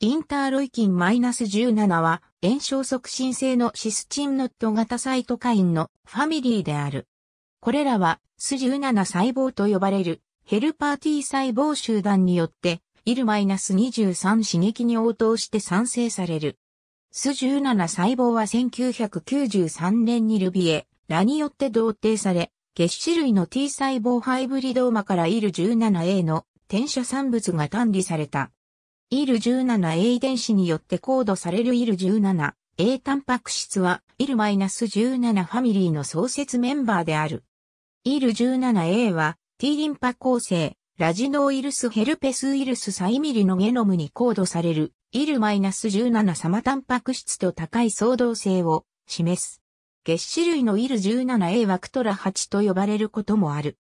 インターロイキン -17 は炎症促進性のシスチンノット型サイトカインのファミリーである。これらはス17細胞と呼ばれるヘルパー T 細胞集団によってイル -23 刺激に応答して産生される。ス17細胞は1993年にルビエ、ラによって同定され、月種類の T 細胞ハイブリドーマからイル 17A の転写産物が単理された。イル1 7 a 遺伝子によってコードされるイル1 7 a タンパク質はイル1 7ファミリーの創設メンバーである。イル1 7 a は T リンパ構成、ラジノウイルスヘルペスウイルスサイミリのゲノムにコードされるイル1 7様タンパク質と高い相動性を示す。月種類のイル1 7 a はクトラ8と呼ばれることもある。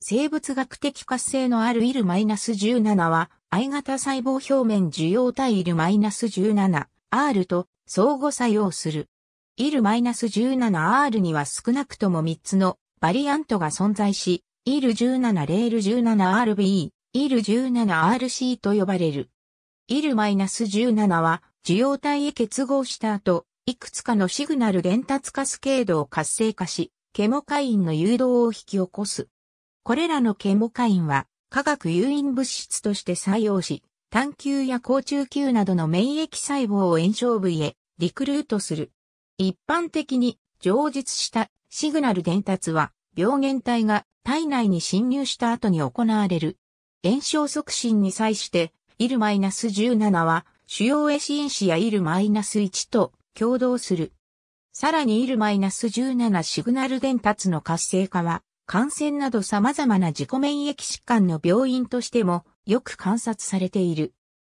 生物学的活性のあるイル1 7は I 型細胞表面受容体イ l 1 7 r と相互作用する。イ l 1 7 r には少なくとも3つのバリアントが存在し、イ l 1 7レール 17RB、イ l 1 7 r c と呼ばれる。イ l 1 7は受容体へ結合した後、いくつかのシグナル伝達カスケードを活性化し、ケモカインの誘導を引き起こす。これらのケモカインは、化学誘引物質として採用し、単球や高中球などの免疫細胞を炎症部位へリクルートする。一般的に上述したシグナル伝達は病原体が体内に侵入した後に行われる。炎症促進に際して、IL-17 は主要エシン子や IL-1 と共同する。さらに IL-17 シグナル伝達の活性化は感染など様々な自己免疫疾患の病院としてもよく観察されている。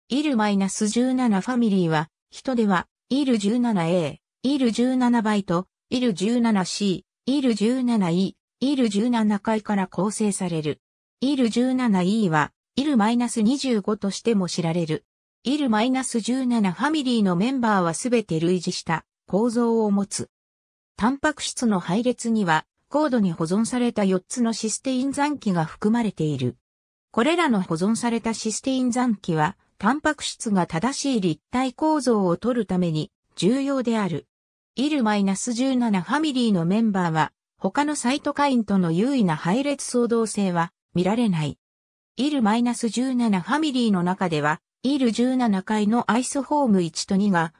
イル1 7ファミリーは、人ではイル1 7 a イル1 7倍とイル1 7 c イル1 7 e イル1 7回から構成される。イル1 7 e は、イル2 5としても知られる。イル1 7ファミリーのメンバーはすべて類似した構造を持つ。タンパク質の配列には高度に保存された4つのシステイン残機が含まれている。これらの保存されたシステイン残機は、タンパク質が正しい立体構造を取るために重要である。イル1 7ファミリーのメンバーは、他のサイトカインとの優位な配列相動性は見られない。イル1 7ファミリーの中では、イル1 7階のアイスホーム1と2が、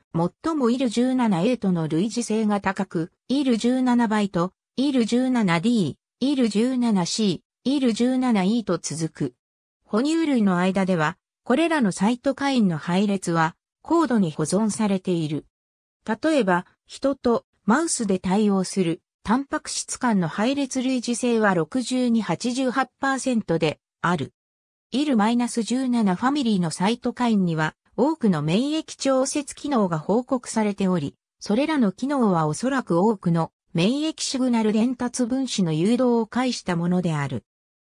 最もイル1 7 a との類似性が高く、イル1 7倍とイル 17D、イル 17C、イル 17E と続く。哺乳類の間では、これらのサイトカインの配列は高度に保存されている。例えば、人とマウスで対応するタンパク質間の配列類似性は62-88%である。イル -17 ファミリーのサイトカインには多くの免疫調節機能が報告されており、それらの機能はおそらく多くの免疫シグナル伝達分子の誘導を介したものである。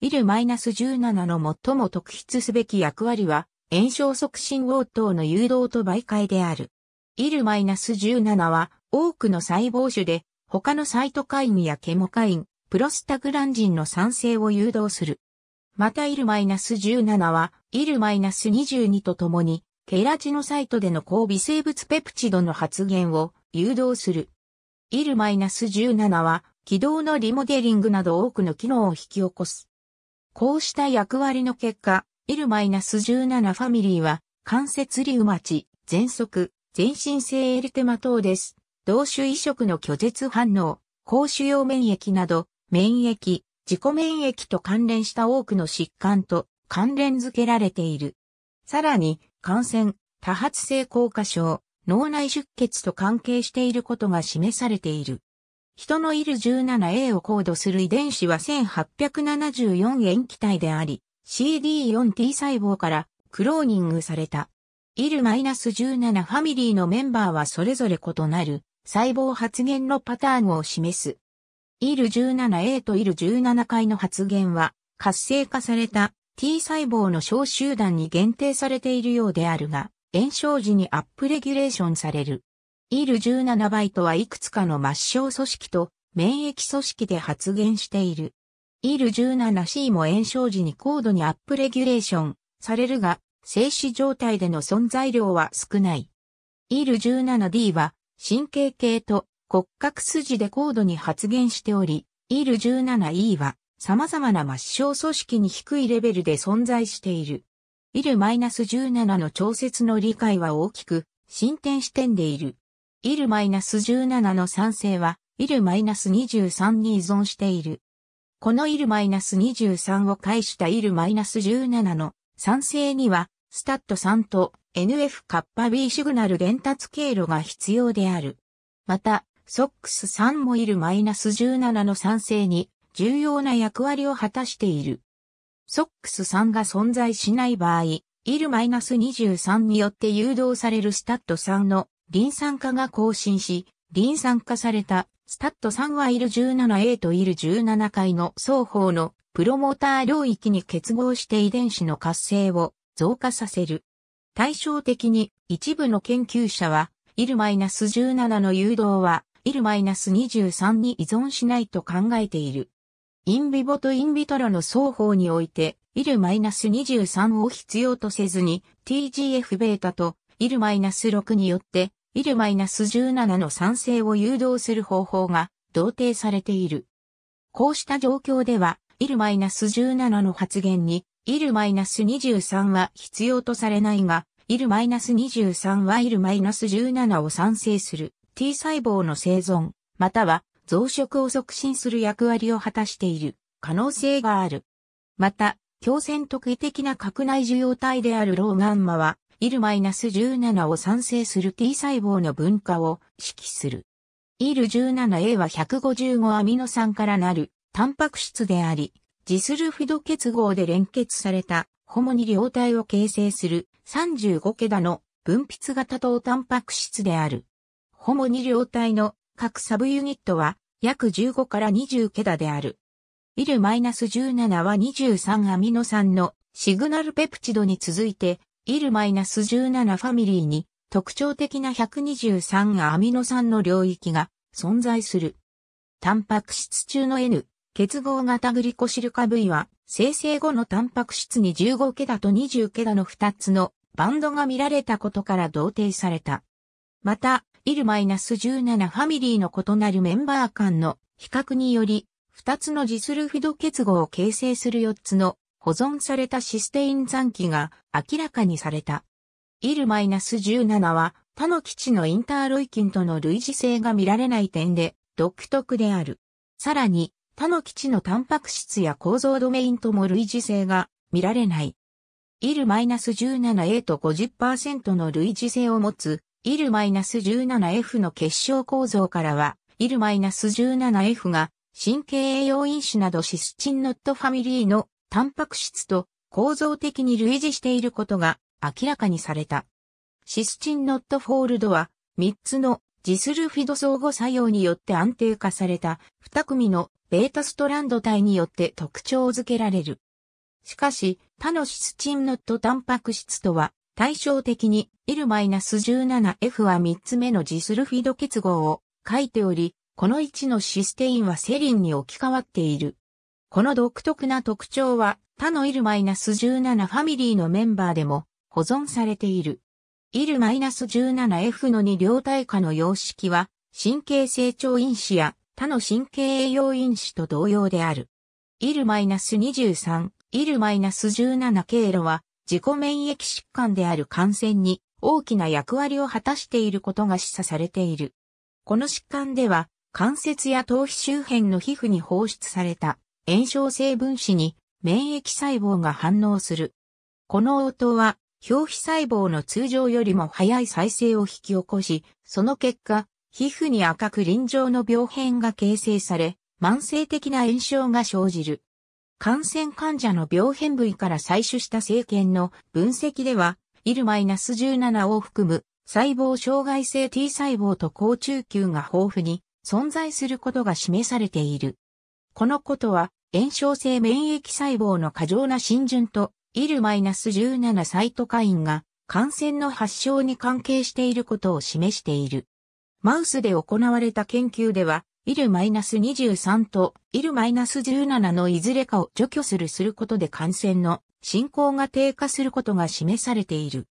ナス1 7の最も特筆すべき役割は、炎症促進応答の誘導と媒介である。ナス1 7は多くの細胞種で他のサイトカインやケモカイン、プロスタグランジンの酸性を誘導する。またナス1 7は IL-22 とともにケラチノサイトでの抗微生物ペプチドの発現を誘導する。ナス1 7は軌道のリモデリングなど多くの機能を引き起こす。こうした役割の結果、ナス1 7ファミリーは関節リウマチ、喘息、全身性エルテマ等です。同種移植の拒絶反応、高腫瘍免疫など、免疫、自己免疫と関連した多くの疾患と関連づけられている。さらに、感染、多発性硬化症、脳内出血と関係していることが示されている。人のイル1 7 a をコードする遺伝子は1874塩基体であり、CD4T 細胞からクローニングされた。イル1 7ファミリーのメンバーはそれぞれ異なる細胞発現のパターンを示す。イル1 7 a とイル1 7回の発現は活性化された T 細胞の小集団に限定されているようであるが、炎症時にアップレギュレーションされる。IL17 バイトはいくつかの末梢組織と免疫組織で発現している。IL17C も炎症時に高度にアップレギュレーションされるが、静止状態での存在量は少ない。IL17D は神経系と骨格筋で高度に発現しており、IL17E は様々な末梢組織に低いレベルで存在している。イル -17 の調節の理解は大きく進展してんでいる。イル -17 の酸性はイル -23 に依存している。このイル -23 を介したイル -17 の酸性にはスタット3と NF カッパ B シグナル伝達経路が必要である。また、ソックス3もイル -17 の酸性に重要な役割を果たしている。ソックス3が存在しない場合、イル2 3によって誘導されるスタッド3のリン酸化が更新し、リン酸化されたスタッド3はイル1 7 a とイル1 7回の双方のプロモーター領域に結合して遺伝子の活性を増加させる。対照的に一部の研究者はイル1 7の誘導はイル2 3に依存しないと考えている。インビボとインビトロの双方において、イル -23 を必要とせずに、TGF-β とイル -6 によって、イル -17 の酸性を誘導する方法が、同定されている。こうした状況では、イル -17 の発現に、イル -23 は必要とされないが、イル -23 はイル -17 を産生する T 細胞の生存、または増殖を促進する役割を果たしている可能性がある。また、強戦特異的な核内受容体であるローガンマは、ナス1 7を産生する T 細胞の分化を指揮する。イル1 7 a は155アミノ酸からなるタンパク質であり、ジスルフィド結合で連結されたホモニ両体を形成する35ケダの分泌型糖タンパク質である。ホモニ両体の各サブユニットは約15から20ケダである。イル -17 は23アミノ酸のシグナルペプチドに続いて、イル -17 ファミリーに特徴的な123アミノ酸の領域が存在する。タンパク質中の N、結合型グリコシル化 V は、生成後のタンパク質に15桁と20桁の2つのバンドが見られたことから同定された。また、イル -17 ファミリーの異なるメンバー間の比較により、2つのジスルフィド結合を形成する4つの保存されたシステイン残機が明らかにされた。イル -17 は他の基地のインターロイキンとの類似性が見られない点で独特である。さらに、他の基地のタンパク質や構造ドメインとも類似性が見られない。イル -17A と50%の類似性を持つイル -17F の結晶構造からは、イル -17F が神経栄養因子などシスチンノットファミリーのタンパク質と構造的に類似していることが明らかにされた。シスチンノットフォールドは3つのジスルフィド相互作用によって安定化された2組のベータストランド体によって特徴づけられる。しかし、他のシスチンノットタンパク質とは対照的に L-17F は3つ目のジスルフィド結合を書いており、この1のシステインはセリンに置き換わっている。この独特な特徴は他の L-17 ファミリーのメンバーでも保存されている。L-17F の2両体化の様式は神経成長因子や他の神経栄養因子と同様である。IL-23、IL-17 経路は自己免疫疾患である感染に大きな役割を果たしていることが示唆されている。この疾患では、関節や頭皮周辺の皮膚に放出された炎症性分子に免疫細胞が反応する。この応答は、表皮細胞の通常よりも早い再生を引き起こし、その結果、皮膚に赤く臨場の病変が形成され、慢性的な炎症が生じる。感染患者の病変部位から採取した生検の分析では、ナス1 7を含む細胞障害性 T 細胞と高中球が豊富に存在することが示されている。このことは、炎症性免疫細胞の過剰な浸潤とナス1 7サイトカインが感染の発症に関係していることを示している。マウスで行われた研究では、イル -23 とイル -17 のいずれかを除去するすることで感染の進行が低下することが示されている。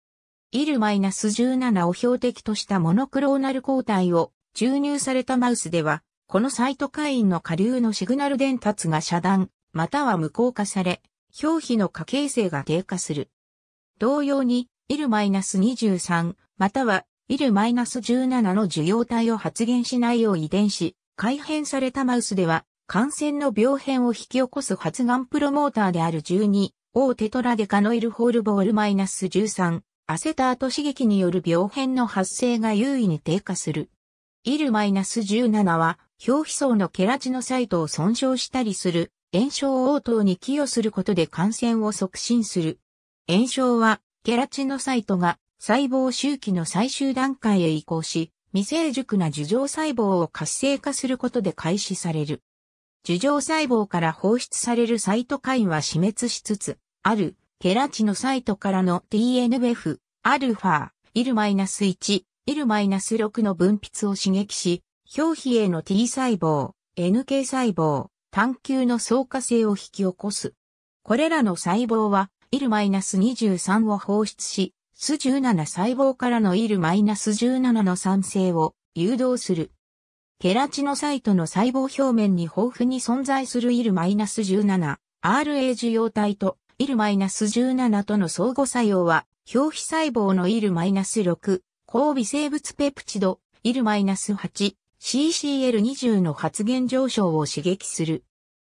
イル -17 を標的としたモノクローナル抗体を注入されたマウスでは、このサイトカインの下流のシグナル伝達が遮断、または無効化され、表皮の可形性が低下する。同様に、イル -23 またはイル -17 の受容体を発現しないよう遺伝子、改変されたマウスでは、感染の病変を引き起こす発がんプロモーターである12、オテトラデカノイルホールボールマイナス13、アセタート刺激による病変の発生が優位に低下する。イルマイナス17は、表皮層のケラチノサイトを損傷したりする、炎症応答に寄与することで感染を促進する。炎症は、ケラチノサイトが細胞周期の最終段階へ移行し、未成熟な樹状細胞を活性化することで開始される。樹状細胞から放出されるサイトカインは死滅しつつ、ある、ケラチノサイトからの TNF、アルファ、イル -1、イル -6 の分泌を刺激し、表皮への T 細胞、NK 細胞、探求の相化性を引き起こす。これらの細胞は、イル -23 を放出し、ス17細胞からのイルマイナス17の酸性を誘導する。ケラチノサイトの細胞表面に豊富に存在するイルマイナス17、RA 受容体とイルマイナス17との相互作用は、表皮細胞のイルマイナス6、抗微生物ペプチド、イルマイナス8、CCL20 の発現上昇を刺激する。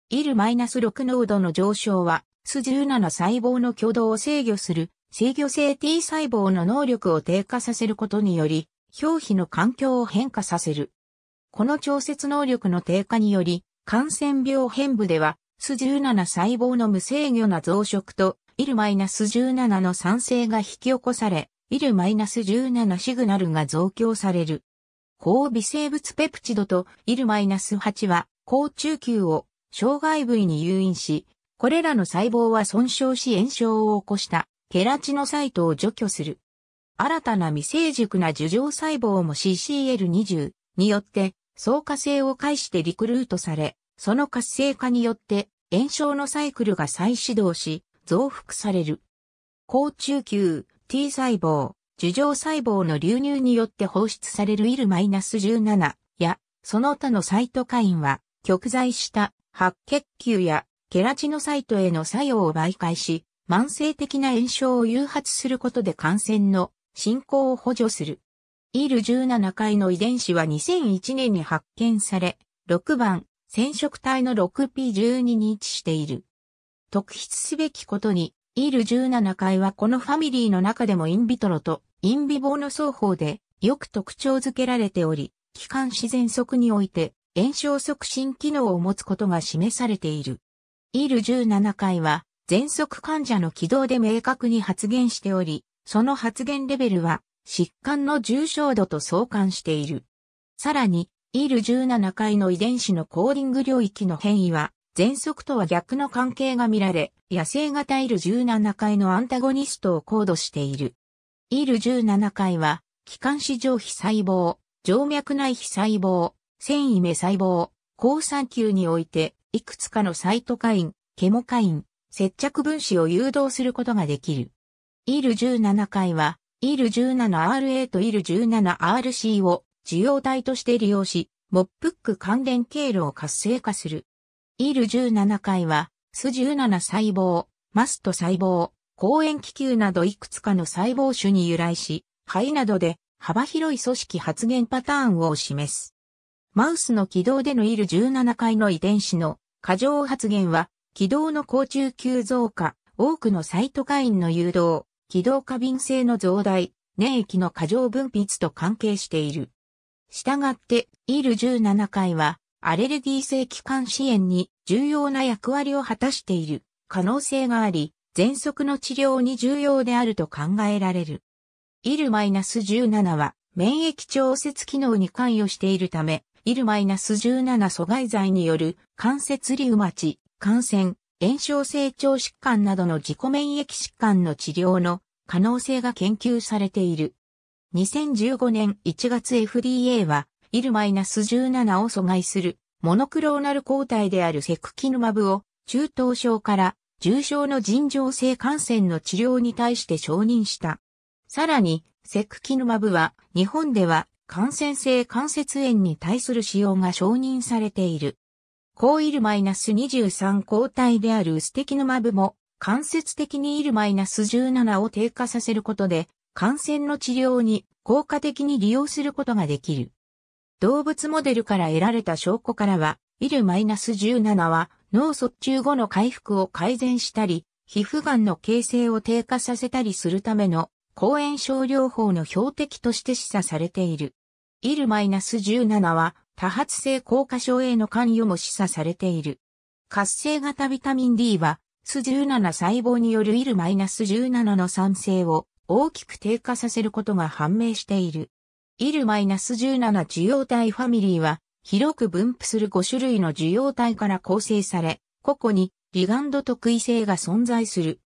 イルマイナス6濃度の上昇は、ス17細胞の挙動を制御する制御性 T 細胞の能力を低下させることにより、表皮の環境を変化させる。この調節能力の低下により、感染病変部では、ス1 7細胞の無制御な増殖と、イイルマナス1 7の酸性が引き起こされ、イイルマナス1 7シグナルが増強される。抗微生物ペプチドとイイルマナス8は、抗中球を障害部位に誘引し、これらの細胞は損傷し炎症を起こしたケラチノサイトを除去する。新たな未成熟な樹状細胞も CCL20 によって相化性を介してリクルートされ、その活性化によって炎症のサイクルが再始動し、増幅される。高中球 T 細胞、樹状細胞の流入によって放出されるナス1 7や、その他のサイトカインは、極在した白血球やケラチノサイトへの作用を媒介し、慢性的な炎症を誘発することで感染の進行を補助する。ール1 7回の遺伝子は2001年に発見され、6番、染色体の 6P12 に位置している。特筆すべきことに、ール1 7回はこのファミリーの中でもインビトロとインビボーの双方でよく特徴づけられており、気管自然則において炎症促進機能を持つことが示されている。ール1 7回は喘息患者の軌道で明確に発言しており、その発言レベルは疾患の重症度と相関している。さらに、ール1 7回の遺伝子のコーディング領域の変異は、喘息とは逆の関係が見られ、野生型ール1 7回のアンタゴニストを高度している。ール1 7回は、気管支上皮細胞、静脈内皮細胞、繊維目細胞、抗酸球において、いくつかのサイトカイン、ケモカイン、接着分子を誘導することができる。イル1 7回は、イル1 7 r a とイル1 7 r c を受容体として利用し、モップック関連経路を活性化する。イル1 7回は、ス1 7細胞、マスト細胞、抗炎気球などいくつかの細胞種に由来し、肺などで幅広い組織発現パターンを示す。マウスの軌道での i ル1 7回の遺伝子の過剰発現は、軌道の高中級増加、多くのサイトカインの誘導、軌道過敏性の増大、粘液の過剰分泌と関係している。したがって、イール17回は、アレルギー性気管支援に重要な役割を果たしている可能性があり、喘息の治療に重要であると考えられる。イル -17 は免疫調節機能に関与しているため、イル -17 阻害剤による関節リウマチ、感染、炎症成長疾患などの自己免疫疾患の治療の可能性が研究されている。2015年1月 FDA は、イル -17 を阻害するモノクローナル抗体であるセクキヌマブを中等症から重症の尋常性感染の治療に対して承認した。さらに、セクキヌマブは日本では感染性関節炎に対する使用が承認されている。高イルマイナス23抗体であるステキノマブも、間接的にイルマイナス17を低下させることで、感染の治療に効果的に利用することができる。動物モデルから得られた証拠からは、イルマイナス17は脳卒中後の回復を改善したり、皮膚がんの形成を低下させたりするための抗炎症療法の標的として示唆されている。イルマイナス17は多発性硬化症への関与も示唆されている。活性型ビタミン D は、ス17細胞によるイル -17 の酸性を大きく低下させることが判明している。イル -17 受容体ファミリーは、広く分布する5種類の受容体から構成され、個々にリガンド特異性が存在する。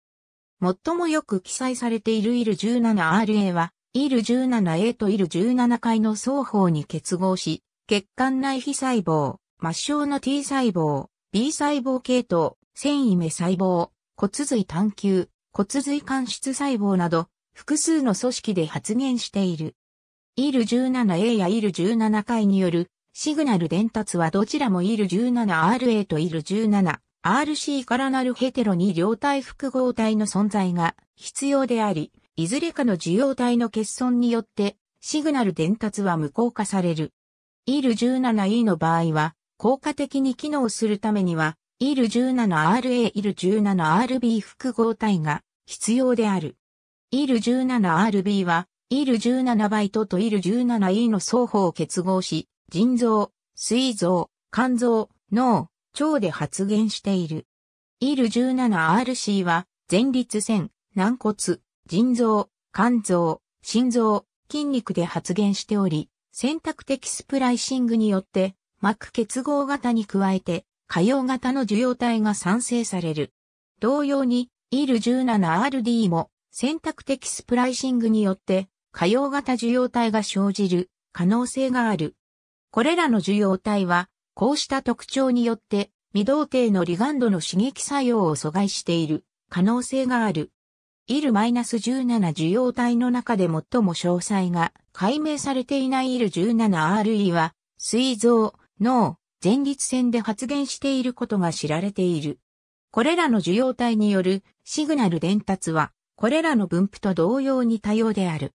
最もよく記載されているイル 17RA は、イル 17A とイル17回の双方に結合し、血管内皮細胞、末梢の T 細胞、B 細胞系統、繊維目細胞、骨髄探求、骨髄間質細胞など、複数の組織で発現している。IL-17A や IL-17 回によるシグナル伝達はどちらも IL-17RA と IL-17RC からなるヘテロに両体複合体の存在が必要であり、いずれかの受容体の欠損によってシグナル伝達は無効化される。IL17E の場合は、効果的に機能するためには、IL17RA、IL17RB 複合体が必要である。IL17RB は、IL17 バイトと IL17E の双方を結合し、腎臓、膵臓、肝臓、脳、腸で発現している。IL17RC は、前立腺、軟骨、腎臓、肝臓、心臓、筋肉で発現しており、選択的スプライシングによって、膜結合型に加えて、可用型の受容体が産生される。同様に、IL17RD も選択的スプライシングによって、可用型受容体が生じる可能性がある。これらの受容体は、こうした特徴によって、未動定のリガンドの刺激作用を阻害している可能性がある。イ l 1 7受容体の中で最も詳細が解明されていないイ l 1 7 r e は、膵臓、脳、前立腺で発現していることが知られている。これらの受容体によるシグナル伝達は、これらの分布と同様に多様である。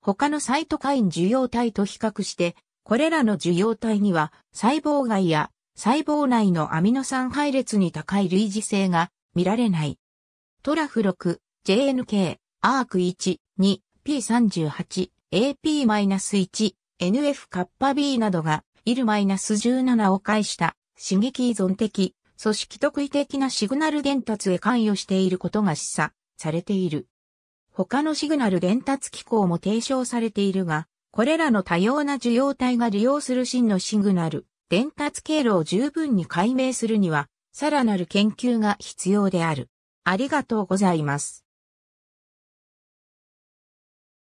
他のサイトカイン受容体と比較して、これらの受容体には細胞外や細胞内のアミノ酸配列に高い類似性が見られない。トラフ6、JNK、アーク1、2、P38、AP-1、NF カッパ B などが、イル -17 を介した刺激依存的、組織特異的なシグナル伝達へ関与していることが示唆されている。他のシグナル伝達機構も提唱されているが、これらの多様な受容体が利用する真のシグナル、伝達経路を十分に解明するには、さらなる研究が必要である。ありがとうございます。